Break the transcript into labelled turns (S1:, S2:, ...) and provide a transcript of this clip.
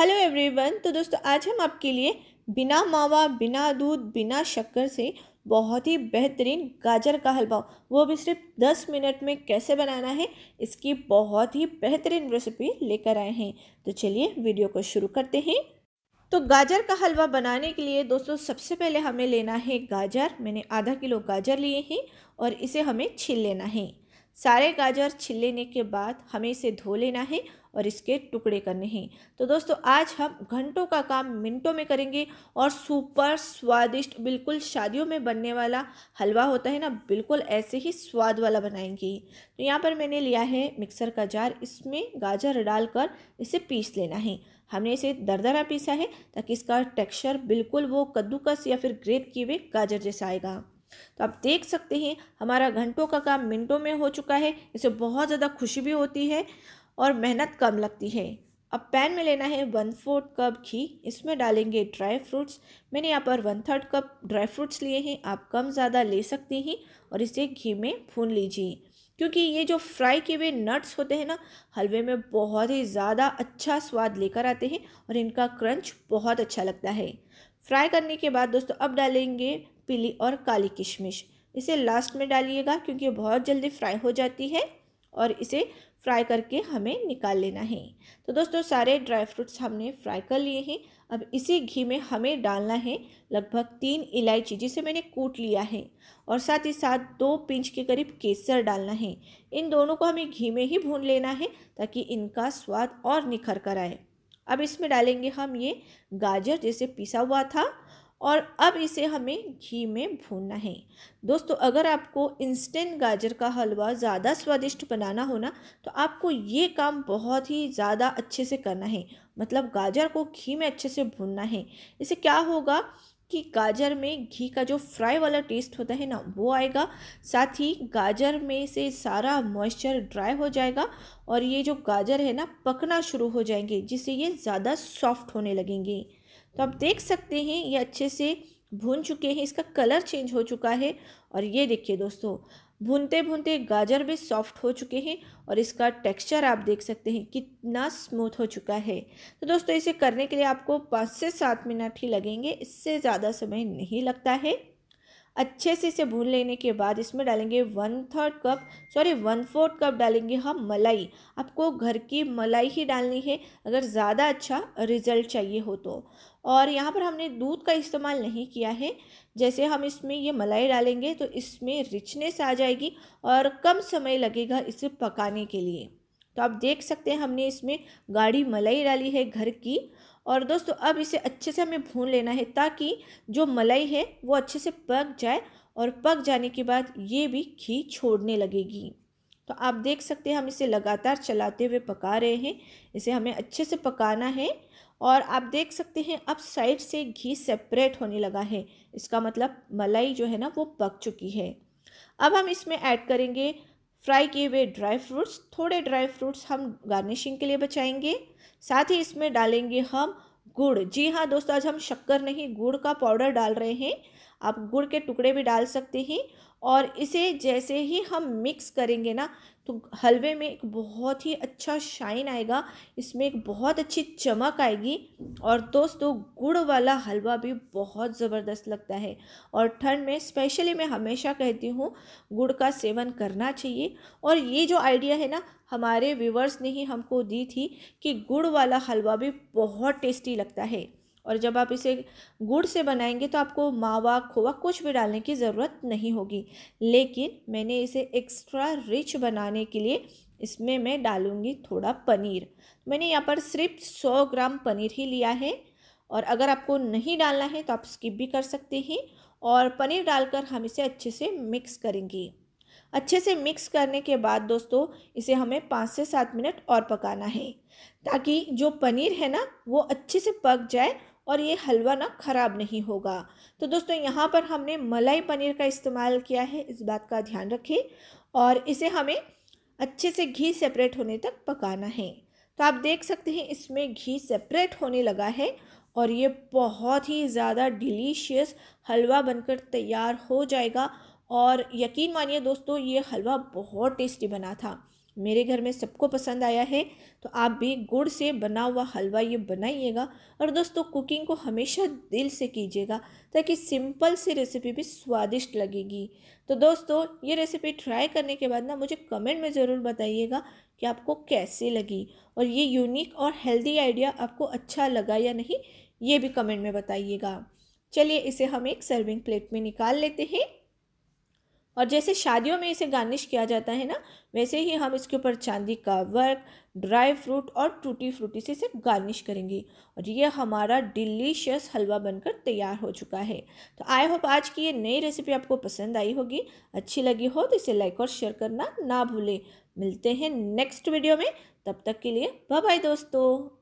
S1: hello everyone तो दोस्तों आज हम आपके लिए बिना मावा बिना दूध बिना शक्कर से बहुत ही बेहतरीन गाजर का हलवा वो भी सिर्फ दस मिनट में कैसे बनाना है इसकी बहुत ही बेहतरीन रेसिपी लेकर आए हैं तो चलिए वीडियो को शुरू करते हैं तो गाजर का हलवा बनाने के लिए दोस्तों सबसे पहले हमें लेना है गाजर मैंने आधा किलो गाजर लिए हैं और इसे हमें छील लेना है सारे गाजर छिल लेने के बाद हमें इसे धो लेना है और इसके टुकड़े करने हैं तो दोस्तों आज हम घंटों का काम मिनटों में करेंगे और सुपर स्वादिष्ट बिल्कुल शादियों में बनने वाला हलवा होता है ना बिल्कुल ऐसे ही स्वाद वाला बनाएंगे तो यहाँ पर मैंने लिया है मिक्सर का जार इसमें गाजर डालकर इसे पीस लेना है हमने इसे दरदरा पीसा है ताकि इसका टेक्स्चर बिल्कुल वो कद्दूकस या फिर ग्रेप किए हुए गाजर जैसा आएगा तो आप देख सकते हैं हमारा घंटों का काम मिनटों में हो चुका है इसे बहुत ज़्यादा खुशी भी होती है और मेहनत कम लगती है अब पैन में लेना है वन फोर्थ कप घी इसमें डालेंगे ड्राई फ्रूट्स मैंने यहाँ पर one third cup dry fruits लिए हैं आप कम ज़्यादा ले सकते हैं और इसे घी में भून लीजिए क्योंकि ये जो फ्राई किए हुए नट्स होते हैं ना हलवे में बहुत ही ज़्यादा अच्छा स्वाद लेकर आते हैं और इनका क्रंच बहुत अच्छा लगता है फ्राई करने के बाद दोस्तों अब डालेंगे पीली और काली किशमिश इसे लास्ट में डालिएगा क्योंकि बहुत जल्दी फ्राई हो जाती है और इसे फ्राई करके हमें निकाल लेना है तो दोस्तों सारे ड्राई फ्रूट्स हमने फ्राई कर लिए हैं अब इसी घी में हमें डालना है लगभग तीन इलायची जिसे मैंने कूट लिया है और साथ ही साथ दो पिंच के करीब केसर डालना है इन दोनों को हमें घी में ही भून लेना है ताकि इनका स्वाद और निखर कर आए अब इसमें डालेंगे हम ये गाजर जैसे पिसा हुआ था और अब इसे हमें घी में भूनना है दोस्तों अगर आपको इंस्टेंट गाजर का हलवा ज़्यादा स्वादिष्ट बनाना हो ना तो आपको ये काम बहुत ही ज़्यादा अच्छे से करना है मतलब गाजर को घी में अच्छे से भूनना है इससे क्या होगा कि गाजर में घी का जो फ्राई वाला टेस्ट होता है ना वो आएगा साथ ही गाजर में से सारा मॉइस्चर ड्राई हो जाएगा और ये जो गाजर है ना पकना शुरू हो जाएंगे जिससे ये ज़्यादा सॉफ्ट होने लगेंगे तो आप देख सकते हैं ये अच्छे से भून चुके हैं इसका कलर चेंज हो चुका है और ये देखिए दोस्तों भूनते भूनते गाजर भी सॉफ्ट हो चुके हैं और इसका टेक्सचर आप देख सकते हैं कितना स्मूथ हो चुका है तो दोस्तों इसे करने के लिए आपको पाँच से सात मिनट ही लगेंगे इससे ज़्यादा समय नहीं लगता है अच्छे से इसे भून लेने के बाद इसमें डालेंगे one third cup sorry one fourth cup डालेंगे हम मलाई आपको घर की मलाई ही डालनी है अगर ज़्यादा अच्छा रिजल्ट चाहिए हो तो और यहाँ पर हमने दूध का इस्तेमाल नहीं किया है जैसे हम इसमें ये मलाई डालेंगे तो इसमें रिचनेस आ जाएगी और कम समय लगेगा इसे पकाने के लिए तो आप देख सकते हैं हमने इसमें गाढ़ी मलाई डाली है घर की और दोस्तों अब इसे अच्छे से हमें भून लेना है ताकि जो मलाई है वो अच्छे से पक जाए और पक जाने के बाद ये भी घी छोड़ने लगेगी तो आप देख सकते हैं हम इसे लगातार चलाते हुए पका रहे हैं इसे हमें अच्छे से पकाना है और आप देख सकते हैं अब साइड से घी सेपरेट होने लगा है इसका मतलब मलाई जो है ना वो पक चुकी है अब हम इसमें ऐड करेंगे फ्राई किए हुए ड्राई फ्रूट्स थोड़े ड्राई फ्रूट्स हम गार्निशिंग के लिए बचाएंगे साथ ही इसमें डालेंगे हम गुड़ जी हाँ दोस्तों आज हम शक्कर नहीं गुड़ का पाउडर डाल रहे हैं आप गुड़ के टुकड़े भी डाल सकते हैं और इसे जैसे ही हम मिक्स करेंगे ना तो हलवे में एक बहुत ही अच्छा शाइन आएगा इसमें एक बहुत अच्छी चमक आएगी और दोस्तों गुड़ वाला हलवा भी बहुत ज़बरदस्त लगता है और ठंड में स्पेशली मैं हमेशा कहती हूँ गुड़ का सेवन करना चाहिए और ये जो आइडिया है ना हमारे व्यूवर्स ने ही हमको दी थी कि गुड़ वाला हलवा भी बहुत टेस्टी लगता है और जब आप इसे गुड़ से बनाएंगे तो आपको मावा खोवा कुछ भी डालने की ज़रूरत नहीं होगी लेकिन मैंने इसे एक्स्ट्रा रिच बनाने के लिए इसमें मैं डालूँगी थोड़ा पनीर मैंने यहाँ पर सिर्फ सौ ग्राम पनीर ही लिया है और अगर आपको नहीं डालना है तो आप स्किप भी कर सकते हैं और पनीर डालकर हम इसे अच्छे से मिक्स करेंगे अच्छे से मिक्स करने के बाद दोस्तों इसे हमें पाँच से सात मिनट और पकाना है ताकि जो पनीर है ना वो अच्छे से पक जाए और ये हलवा ना ख़राब नहीं होगा तो दोस्तों यहाँ पर हमने मलाई पनीर का इस्तेमाल किया है इस बात का ध्यान रखें और इसे हमें अच्छे से घी सेपरेट होने तक पकाना है तो आप देख सकते हैं इसमें घी सेपरेट होने लगा है और ये बहुत ही ज़्यादा डिलीशियस हलवा बनकर तैयार हो जाएगा और यकीन मानिए दोस्तों ये हलवा बहुत टेस्टी बना था मेरे घर में सबको पसंद आया है तो आप भी गुड़ से बना हुआ हलवा ये बनाइएगा और दोस्तों कुकिंग को हमेशा दिल से कीजिएगा ताकि सिंपल सी रेसिपी भी स्वादिष्ट लगेगी तो दोस्तों ये रेसिपी ट्राई करने के बाद ना मुझे कमेंट में ज़रूर बताइएगा कि आपको कैसे लगी और ये यूनिक और हेल्दी आइडिया आपको अच्छा लगा या नहीं ये भी कमेंट में बताइएगा चलिए इसे हम एक सर्विंग प्लेट में निकाल लेते हैं और जैसे शादियों में इसे गार्निश किया जाता है ना वैसे ही हम इसके ऊपर चांदी का वर्क ड्राई फ्रूट और टूटी फ्रूटी से इसे गार्निश करेंगे और ये हमारा डिलीशियस हलवा बनकर तैयार हो चुका है तो आई होप आज की ये नई रेसिपी आपको पसंद आई होगी अच्छी लगी हो तो इसे लाइक और शेयर करना ना भूलें मिलते हैं नेक्स्ट वीडियो में तब तक के लिए बाय बाय दोस्तों